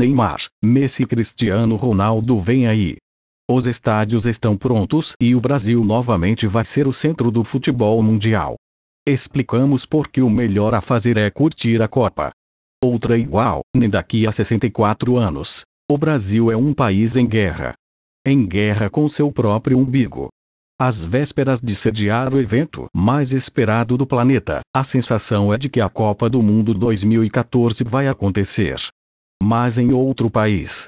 Neymar, Messi e Cristiano Ronaldo vem aí. Os estádios estão prontos e o Brasil novamente vai ser o centro do futebol mundial. Explicamos por que o melhor a fazer é curtir a Copa. Outra igual, nem daqui a 64 anos. O Brasil é um país em guerra. Em guerra com seu próprio umbigo. Às vésperas de sediar o evento mais esperado do planeta, a sensação é de que a Copa do Mundo 2014 vai acontecer mas em outro país.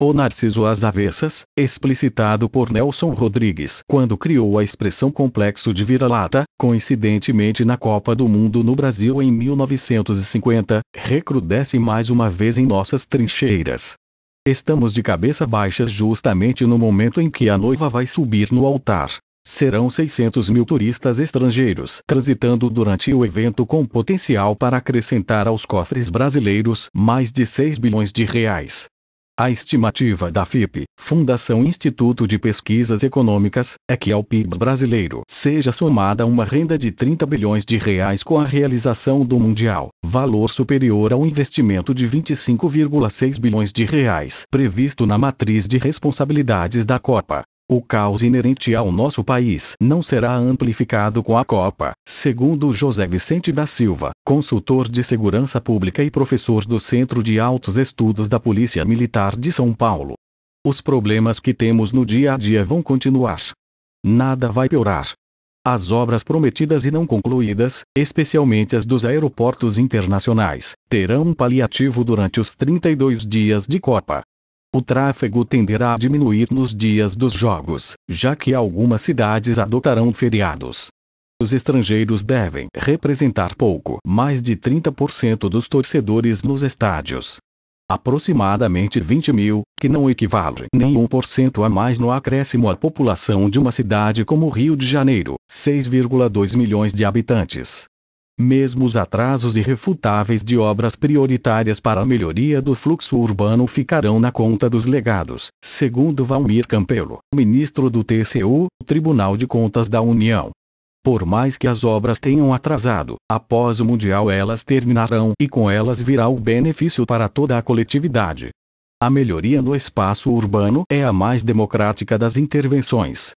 O Narciso às avessas, explicitado por Nelson Rodrigues quando criou a expressão complexo de vira-lata, coincidentemente na Copa do Mundo no Brasil em 1950, recrudesce mais uma vez em nossas trincheiras. Estamos de cabeça baixa justamente no momento em que a noiva vai subir no altar. Serão 600 mil turistas estrangeiros transitando durante o evento com potencial para acrescentar aos cofres brasileiros mais de 6 bilhões de reais. A estimativa da FIP, Fundação Instituto de Pesquisas Econômicas, é que ao PIB brasileiro seja somada uma renda de 30 bilhões de reais com a realização do Mundial, valor superior ao investimento de 25,6 bilhões de reais previsto na matriz de responsabilidades da Copa. O caos inerente ao nosso país não será amplificado com a Copa, segundo José Vicente da Silva, consultor de segurança pública e professor do Centro de Altos Estudos da Polícia Militar de São Paulo. Os problemas que temos no dia a dia vão continuar. Nada vai piorar. As obras prometidas e não concluídas, especialmente as dos aeroportos internacionais, terão um paliativo durante os 32 dias de Copa. O tráfego tenderá a diminuir nos dias dos jogos, já que algumas cidades adotarão feriados. Os estrangeiros devem representar pouco mais de 30% dos torcedores nos estádios. Aproximadamente 20 mil, que não equivale nem 1% a mais no acréscimo à população de uma cidade como Rio de Janeiro, 6,2 milhões de habitantes mesmo os atrasos irrefutáveis de obras prioritárias para a melhoria do fluxo urbano ficarão na conta dos legados, segundo Valmir Campelo, ministro do TCU, Tribunal de Contas da União. Por mais que as obras tenham atrasado, após o Mundial elas terminarão e com elas virá o benefício para toda a coletividade. A melhoria no espaço urbano é a mais democrática das intervenções,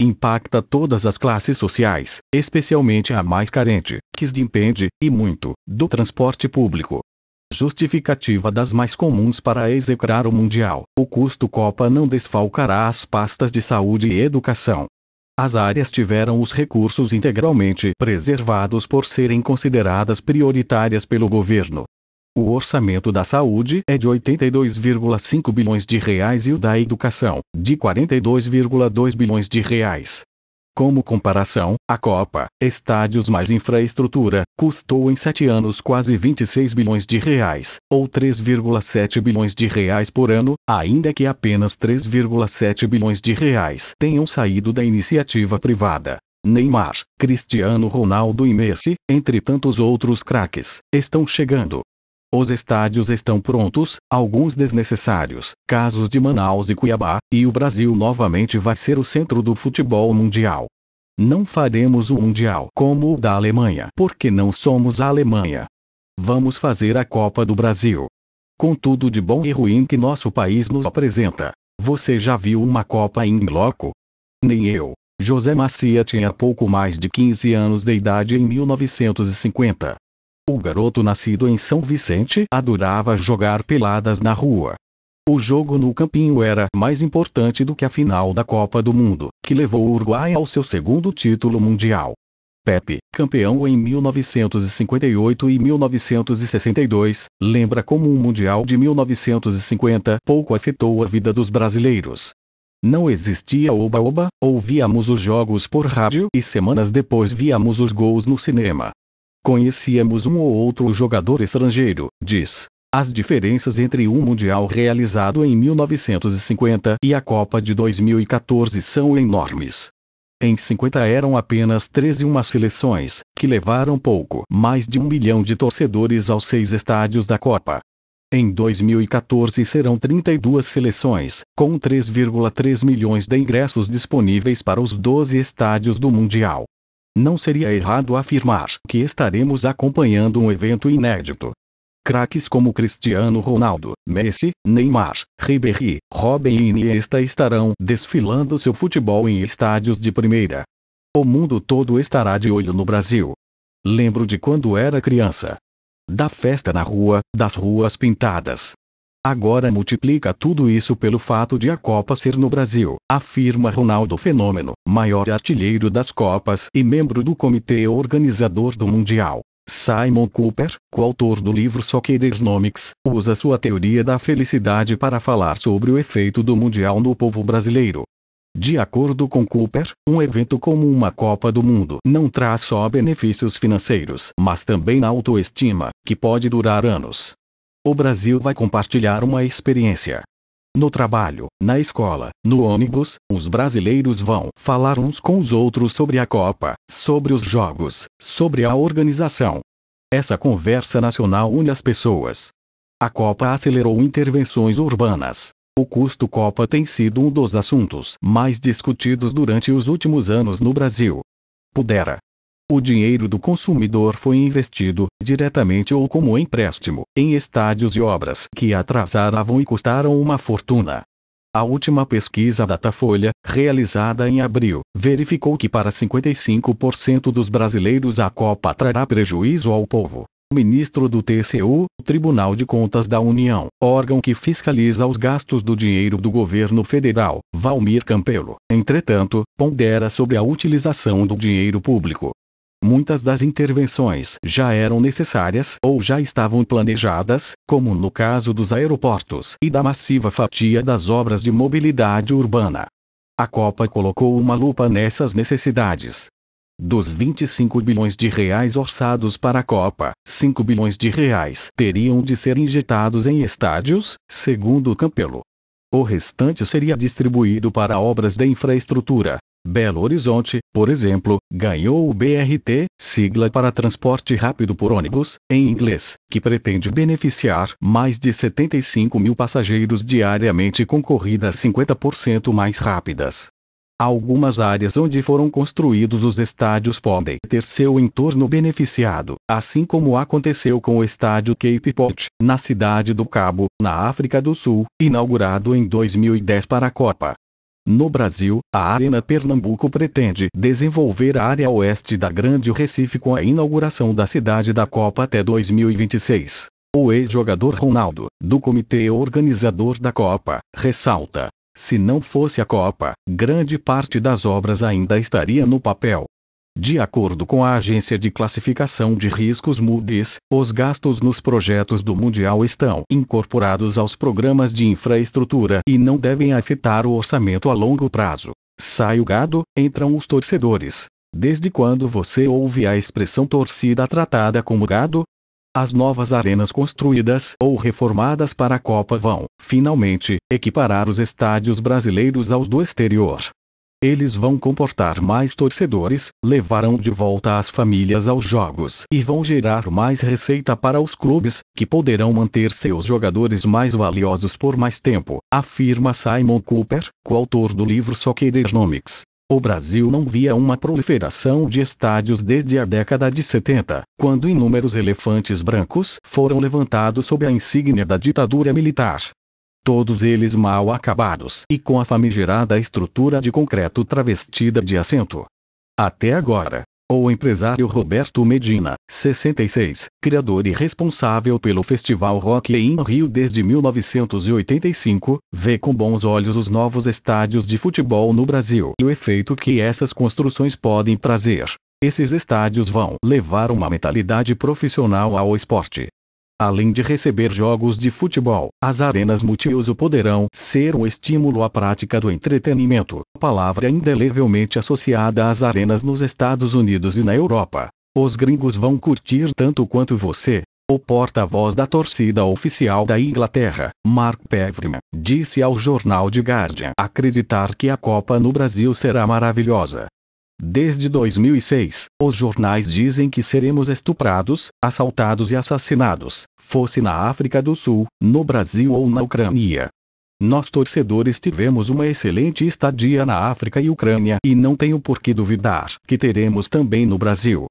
impacta todas as classes sociais, especialmente a mais carente, que depende, e muito, do transporte público. Justificativa das mais comuns para execrar o Mundial: o custo Copa não desfalcará as pastas de saúde e educação. As áreas tiveram os recursos integralmente preservados por serem consideradas prioritárias pelo governo, o orçamento da saúde é de 82,5 bilhões de reais e o da educação, de 42,2 bilhões de reais. Como comparação, a Copa, estádios mais infraestrutura, custou em sete anos quase 26 bilhões de reais, ou 3,7 bilhões de reais por ano, ainda que apenas 3,7 bilhões de reais tenham saído da iniciativa privada. Neymar, Cristiano Ronaldo e Messi, entre tantos outros craques, estão chegando. Os estádios estão prontos, alguns desnecessários, casos de Manaus e Cuiabá, e o Brasil novamente vai ser o centro do futebol mundial. Não faremos o Mundial como o da Alemanha, porque não somos a Alemanha. Vamos fazer a Copa do Brasil. Com tudo de bom e ruim que nosso país nos apresenta. Você já viu uma Copa em loco? Nem eu. José Macia tinha pouco mais de 15 anos de idade em 1950. O garoto nascido em São Vicente adorava jogar peladas na rua. O jogo no campinho era mais importante do que a final da Copa do Mundo, que levou o Uruguai ao seu segundo título mundial. Pepe, campeão em 1958 e 1962, lembra como o Mundial de 1950 pouco afetou a vida dos brasileiros. Não existia oba-oba, ouvíamos os jogos por rádio e semanas depois víamos os gols no cinema. Conhecíamos um ou outro jogador estrangeiro, diz. As diferenças entre um Mundial realizado em 1950 e a Copa de 2014 são enormes. Em 50 eram apenas 13 uma seleções, que levaram pouco mais de um milhão de torcedores aos seis estádios da Copa. Em 2014 serão 32 seleções, com 3,3 milhões de ingressos disponíveis para os 12 estádios do Mundial. Não seria errado afirmar que estaremos acompanhando um evento inédito. Craques como Cristiano Ronaldo, Messi, Neymar, Ribéry, Robin e Iniesta estarão desfilando seu futebol em estádios de primeira. O mundo todo estará de olho no Brasil. Lembro de quando era criança. Da festa na rua, das ruas pintadas, Agora multiplica tudo isso pelo fato de a Copa ser no Brasil, afirma Ronaldo Fenômeno, maior artilheiro das Copas e membro do comitê organizador do Mundial. Simon Cooper, coautor do livro Só Nomics, usa sua teoria da felicidade para falar sobre o efeito do Mundial no povo brasileiro. De acordo com Cooper, um evento como uma Copa do Mundo não traz só benefícios financeiros, mas também na autoestima, que pode durar anos o Brasil vai compartilhar uma experiência. No trabalho, na escola, no ônibus, os brasileiros vão falar uns com os outros sobre a Copa, sobre os jogos, sobre a organização. Essa conversa nacional une as pessoas. A Copa acelerou intervenções urbanas. O custo Copa tem sido um dos assuntos mais discutidos durante os últimos anos no Brasil. Pudera o dinheiro do consumidor foi investido, diretamente ou como empréstimo, em estádios e obras que atrasaram e custaram uma fortuna. A última pesquisa Datafolha, realizada em abril, verificou que para 55% dos brasileiros a Copa trará prejuízo ao povo. Ministro do TCU, Tribunal de Contas da União, órgão que fiscaliza os gastos do dinheiro do governo federal, Valmir Campelo, entretanto, pondera sobre a utilização do dinheiro público Muitas das intervenções já eram necessárias ou já estavam planejadas, como no caso dos aeroportos e da massiva fatia das obras de mobilidade urbana. A Copa colocou uma lupa nessas necessidades. Dos 25 bilhões de reais orçados para a Copa, 5 bilhões de reais teriam de ser injetados em estádios, segundo Campelo. O restante seria distribuído para obras de infraestrutura, Belo Horizonte, por exemplo, ganhou o BRT, sigla para transporte rápido por ônibus, em inglês, que pretende beneficiar mais de 75 mil passageiros diariamente com corridas 50% mais rápidas. Algumas áreas onde foram construídos os estádios podem ter seu entorno beneficiado, assim como aconteceu com o estádio Cape Point, na cidade do Cabo, na África do Sul, inaugurado em 2010 para a Copa. No Brasil, a Arena Pernambuco pretende desenvolver a área oeste da Grande Recife com a inauguração da cidade da Copa até 2026. O ex-jogador Ronaldo, do comitê organizador da Copa, ressalta: se não fosse a Copa, grande parte das obras ainda estaria no papel, de acordo com a Agência de Classificação de Riscos Moody's, os gastos nos projetos do Mundial estão incorporados aos programas de infraestrutura e não devem afetar o orçamento a longo prazo. Sai o gado, entram os torcedores. Desde quando você ouve a expressão torcida tratada como gado? As novas arenas construídas ou reformadas para a Copa vão, finalmente, equiparar os estádios brasileiros aos do exterior. Eles vão comportar mais torcedores, levarão de volta as famílias aos jogos e vão gerar mais receita para os clubes, que poderão manter seus jogadores mais valiosos por mais tempo, afirma Simon Cooper, coautor do livro Economics. O Brasil não via uma proliferação de estádios desde a década de 70, quando inúmeros elefantes brancos foram levantados sob a insígnia da ditadura militar todos eles mal acabados e com a famigerada estrutura de concreto travestida de assento. Até agora, o empresário Roberto Medina, 66, criador e responsável pelo Festival Rock em Rio desde 1985, vê com bons olhos os novos estádios de futebol no Brasil e o efeito que essas construções podem trazer. Esses estádios vão levar uma mentalidade profissional ao esporte, Além de receber jogos de futebol, as arenas multiuso poderão ser um estímulo à prática do entretenimento, palavra indelevelmente associada às arenas nos Estados Unidos e na Europa. Os gringos vão curtir tanto quanto você. O porta-voz da torcida oficial da Inglaterra, Mark Pevman, disse ao jornal The Guardian acreditar que a Copa no Brasil será maravilhosa. Desde 2006, os jornais dizem que seremos estuprados, assaltados e assassinados, fosse na África do Sul, no Brasil ou na Ucrânia. Nós torcedores tivemos uma excelente estadia na África e Ucrânia e não tenho por que duvidar que teremos também no Brasil.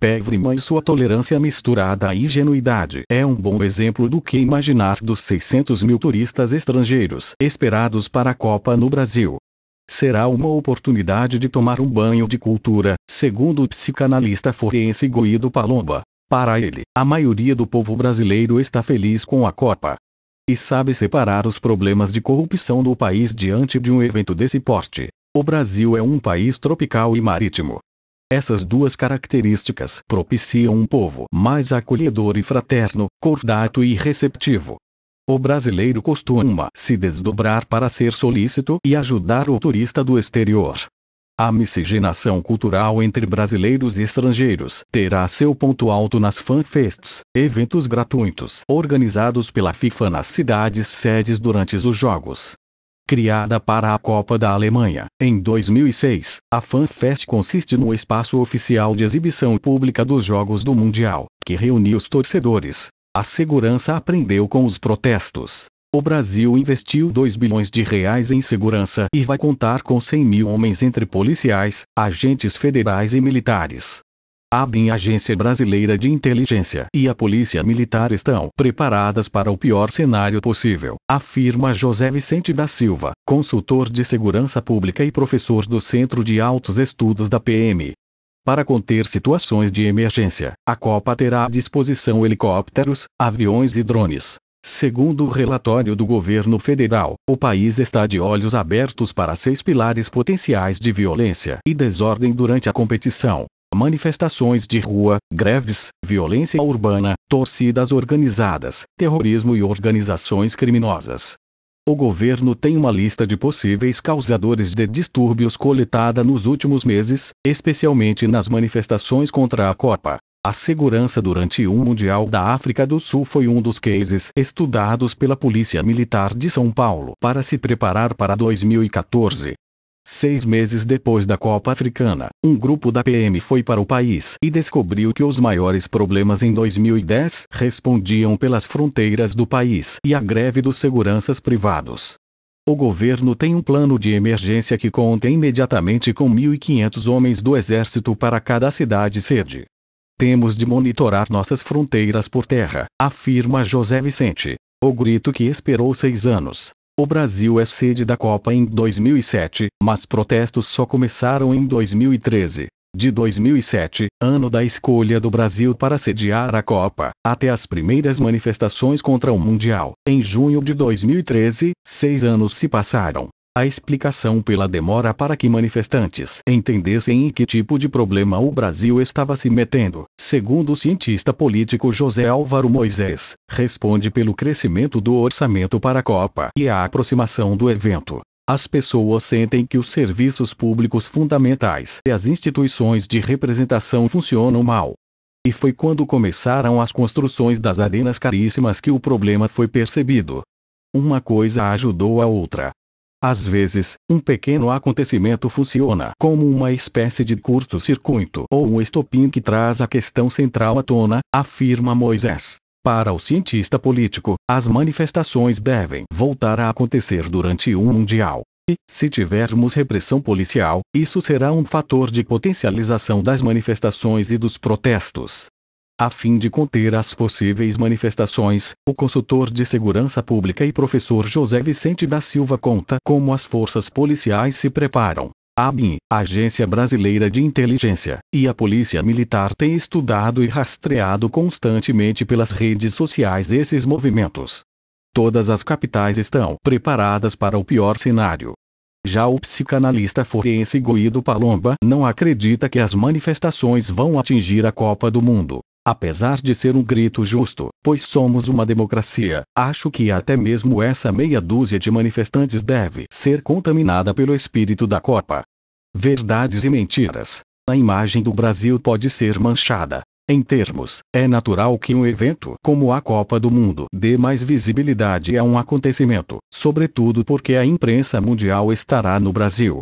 Pevrima e sua tolerância misturada à ingenuidade é um bom exemplo do que imaginar dos 600 mil turistas estrangeiros esperados para a Copa no Brasil será uma oportunidade de tomar um banho de cultura, segundo o psicanalista forense Guido Palomba. Para ele, a maioria do povo brasileiro está feliz com a Copa. E sabe separar os problemas de corrupção do país diante de um evento desse porte. O Brasil é um país tropical e marítimo. Essas duas características propiciam um povo mais acolhedor e fraterno, cordato e receptivo, o brasileiro costuma se desdobrar para ser solícito e ajudar o turista do exterior. A miscigenação cultural entre brasileiros e estrangeiros terá seu ponto alto nas fanfests, eventos gratuitos organizados pela FIFA nas cidades sedes durante os jogos. Criada para a Copa da Alemanha, em 2006, a FanFest consiste no espaço oficial de exibição pública dos Jogos do Mundial, que reúne os torcedores, a segurança aprendeu com os protestos. O Brasil investiu 2 bilhões de reais em segurança e vai contar com 100 mil homens entre policiais, agentes federais e militares. A ABIN, Agência Brasileira de Inteligência, e a Polícia Militar estão preparadas para o pior cenário possível, afirma José Vicente da Silva, consultor de segurança pública e professor do Centro de Altos Estudos da PM. Para conter situações de emergência, a Copa terá à disposição helicópteros, aviões e drones. Segundo o relatório do governo federal, o país está de olhos abertos para seis pilares potenciais de violência e desordem durante a competição: manifestações de rua, greves, violência urbana, torcidas organizadas, terrorismo e organizações criminosas. O governo tem uma lista de possíveis causadores de distúrbios coletada nos últimos meses, especialmente nas manifestações contra a Copa. A segurança durante o Mundial da África do Sul foi um dos cases estudados pela Polícia Militar de São Paulo para se preparar para 2014. Seis meses depois da Copa Africana, um grupo da PM foi para o país e descobriu que os maiores problemas em 2010 respondiam pelas fronteiras do país e a greve dos seguranças privados. O governo tem um plano de emergência que conta imediatamente com 1.500 homens do exército para cada cidade-sede. Temos de monitorar nossas fronteiras por terra, afirma José Vicente. O grito que esperou seis anos o Brasil é sede da Copa em 2007, mas protestos só começaram em 2013. De 2007, ano da escolha do Brasil para sediar a Copa, até as primeiras manifestações contra o Mundial, em junho de 2013, seis anos se passaram. A explicação pela demora para que manifestantes entendessem em que tipo de problema o Brasil estava se metendo, segundo o cientista político José Álvaro Moisés, responde pelo crescimento do orçamento para a Copa e a aproximação do evento. As pessoas sentem que os serviços públicos fundamentais e as instituições de representação funcionam mal. E foi quando começaram as construções das arenas caríssimas que o problema foi percebido. Uma coisa ajudou a outra. Às vezes, um pequeno acontecimento funciona como uma espécie de curto-circuito ou um estopim que traz a questão central à tona, afirma Moisés. Para o cientista político, as manifestações devem voltar a acontecer durante um mundial. E, se tivermos repressão policial, isso será um fator de potencialização das manifestações e dos protestos. A fim de conter as possíveis manifestações, o consultor de segurança pública e professor José Vicente da Silva conta como as forças policiais se preparam. A ABIN, Agência Brasileira de Inteligência, e a Polícia Militar têm estudado e rastreado constantemente pelas redes sociais esses movimentos. Todas as capitais estão preparadas para o pior cenário. Já o psicanalista forense Guido Palomba não acredita que as manifestações vão atingir a Copa do Mundo. Apesar de ser um grito justo, pois somos uma democracia, acho que até mesmo essa meia dúzia de manifestantes deve ser contaminada pelo espírito da Copa. Verdades e mentiras. A imagem do Brasil pode ser manchada. Em termos, é natural que um evento como a Copa do Mundo dê mais visibilidade a um acontecimento, sobretudo porque a imprensa mundial estará no Brasil.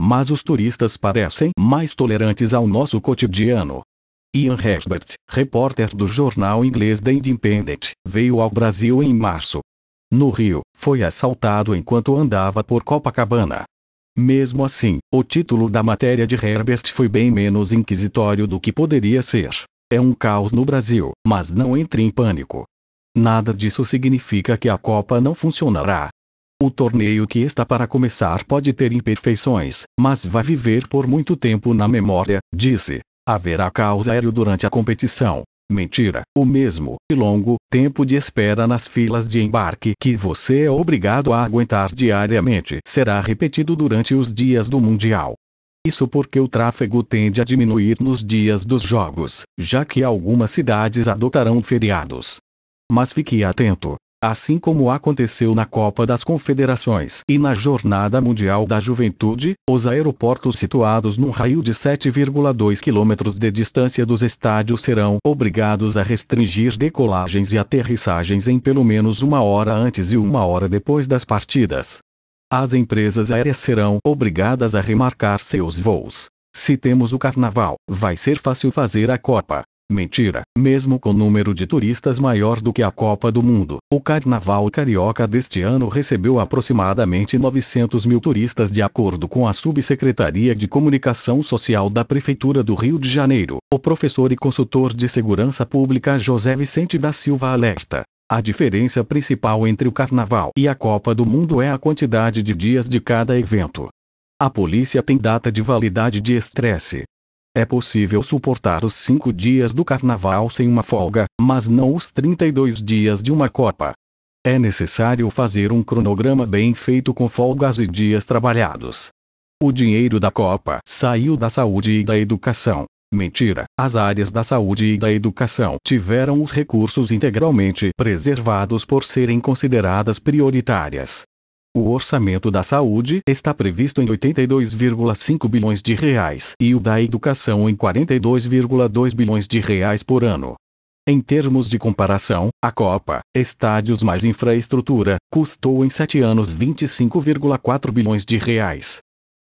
Mas os turistas parecem mais tolerantes ao nosso cotidiano, Ian Herbert, repórter do jornal inglês The Independent, veio ao Brasil em março. No Rio, foi assaltado enquanto andava por Copacabana. Mesmo assim, o título da matéria de Herbert foi bem menos inquisitório do que poderia ser. É um caos no Brasil, mas não entre em pânico. Nada disso significa que a Copa não funcionará. O torneio que está para começar pode ter imperfeições, mas vai viver por muito tempo na memória, disse haverá caos aéreo durante a competição. Mentira, o mesmo e longo tempo de espera nas filas de embarque que você é obrigado a aguentar diariamente será repetido durante os dias do Mundial. Isso porque o tráfego tende a diminuir nos dias dos jogos, já que algumas cidades adotarão feriados. Mas fique atento, assim como aconteceu na Copa das Confederações e na Jornada Mundial da Juventude, os aeroportos situados num raio de 7,2 km de distância dos estádios serão obrigados a restringir decolagens e aterrissagens em pelo menos uma hora antes e uma hora depois das partidas. As empresas aéreas serão obrigadas a remarcar seus voos. Se temos o carnaval, vai ser fácil fazer a Copa. Mentira, mesmo com número de turistas maior do que a Copa do Mundo, o Carnaval Carioca deste ano recebeu aproximadamente 900 mil turistas, de acordo com a Subsecretaria de Comunicação Social da Prefeitura do Rio de Janeiro. O professor e consultor de segurança pública José Vicente da Silva alerta. A diferença principal entre o Carnaval e a Copa do Mundo é a quantidade de dias de cada evento. A polícia tem data de validade de estresse, é possível suportar os cinco dias do carnaval sem uma folga, mas não os 32 dias de uma Copa. É necessário fazer um cronograma bem feito com folgas e dias trabalhados. O dinheiro da Copa saiu da saúde e da educação. Mentira, as áreas da saúde e da educação tiveram os recursos integralmente preservados por serem consideradas prioritárias. O orçamento da saúde está previsto em 82,5 bilhões de reais e o da educação em 42,2 bilhões de reais por ano. Em termos de comparação, a Copa, estádios mais infraestrutura, custou em sete anos 25,4 bilhões de reais.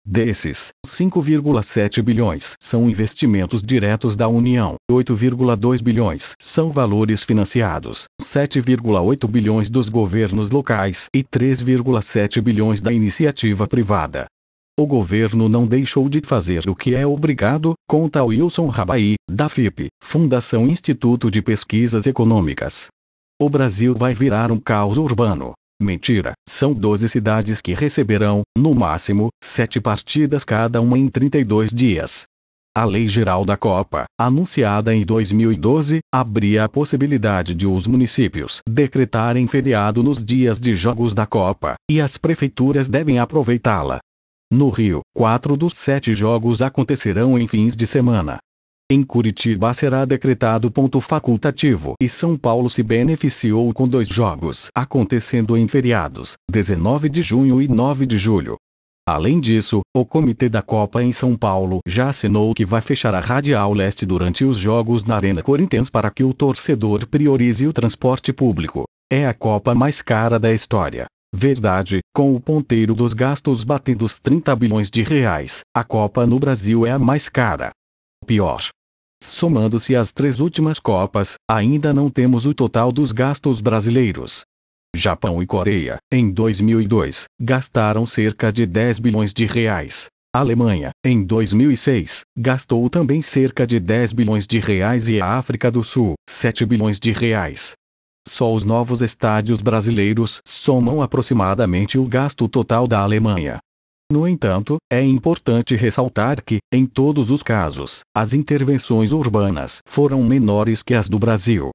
Desses, 5,7 bilhões são investimentos diretos da União, 8,2 bilhões são valores financiados, 7,8 bilhões dos governos locais e 3,7 bilhões da iniciativa privada. O governo não deixou de fazer o que é obrigado, conta Wilson Rabai, da FIP, Fundação Instituto de Pesquisas Econômicas. O Brasil vai virar um caos urbano. Mentira! São 12 cidades que receberão, no máximo, 7 partidas cada uma em 32 dias. A Lei Geral da Copa, anunciada em 2012, abria a possibilidade de os municípios decretarem feriado nos dias de jogos da Copa, e as prefeituras devem aproveitá-la. No Rio, quatro dos sete jogos acontecerão em fins de semana, em Curitiba será decretado ponto facultativo e São Paulo se beneficiou com dois jogos, acontecendo em feriados, 19 de junho e 9 de julho. Além disso, o Comitê da Copa em São Paulo já assinou que vai fechar a Radial Leste durante os jogos na Arena Corinthians para que o torcedor priorize o transporte público. É a Copa mais cara da história. Verdade, com o ponteiro dos gastos batendo os 30 bilhões de reais, a Copa no Brasil é a mais cara pior. Somando-se as três últimas Copas, ainda não temos o total dos gastos brasileiros. Japão e Coreia, em 2002, gastaram cerca de 10 bilhões de reais. Alemanha, em 2006, gastou também cerca de 10 bilhões de reais e a África do Sul, 7 bilhões de reais. Só os novos estádios brasileiros somam aproximadamente o gasto total da Alemanha, no entanto, é importante ressaltar que, em todos os casos, as intervenções urbanas foram menores que as do Brasil.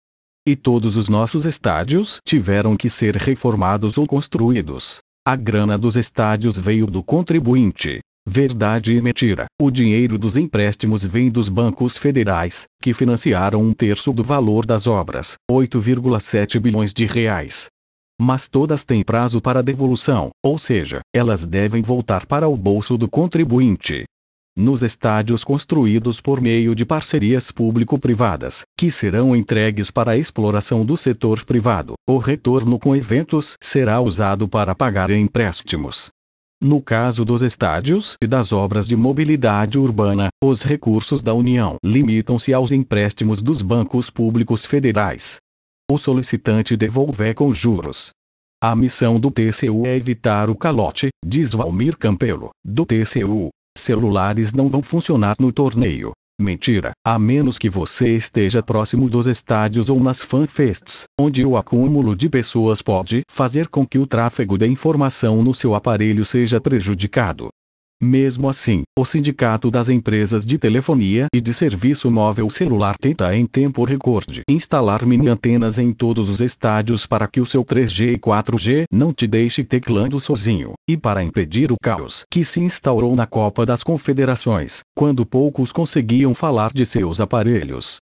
E todos os nossos estádios tiveram que ser reformados ou construídos. A grana dos estádios veio do contribuinte. Verdade e mentira. O dinheiro dos empréstimos vem dos bancos federais, que financiaram um terço do valor das obras, 8,7 bilhões de reais mas todas têm prazo para devolução, ou seja, elas devem voltar para o bolso do contribuinte. Nos estádios construídos por meio de parcerias público-privadas, que serão entregues para a exploração do setor privado, o retorno com eventos será usado para pagar empréstimos. No caso dos estádios e das obras de mobilidade urbana, os recursos da União limitam-se aos empréstimos dos bancos públicos federais, o solicitante devolver com juros. A missão do TCU é evitar o calote, diz Valmir Campelo, do TCU. Celulares não vão funcionar no torneio. Mentira, a menos que você esteja próximo dos estádios ou nas fanfests, onde o acúmulo de pessoas pode fazer com que o tráfego de informação no seu aparelho seja prejudicado. Mesmo assim, o Sindicato das Empresas de Telefonia e de Serviço Móvel Celular tenta em tempo recorde instalar mini-antenas em todos os estádios para que o seu 3G e 4G não te deixe teclando sozinho, e para impedir o caos que se instaurou na Copa das Confederações, quando poucos conseguiam falar de seus aparelhos.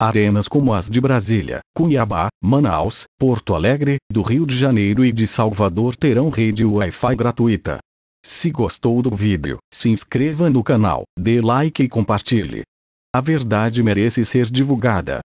Arenas como as de Brasília, Cuiabá, Manaus, Porto Alegre, do Rio de Janeiro e de Salvador terão rede Wi-Fi gratuita. Se gostou do vídeo, se inscreva no canal, dê like e compartilhe. A verdade merece ser divulgada.